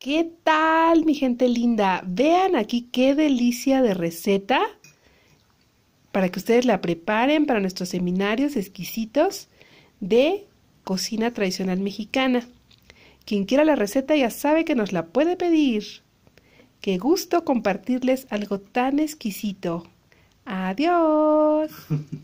¿Qué tal, mi gente linda? Vean aquí qué delicia de receta para que ustedes la preparen para nuestros seminarios exquisitos de cocina tradicional mexicana. Quien quiera la receta ya sabe que nos la puede pedir. Qué gusto compartirles algo tan exquisito. Adiós.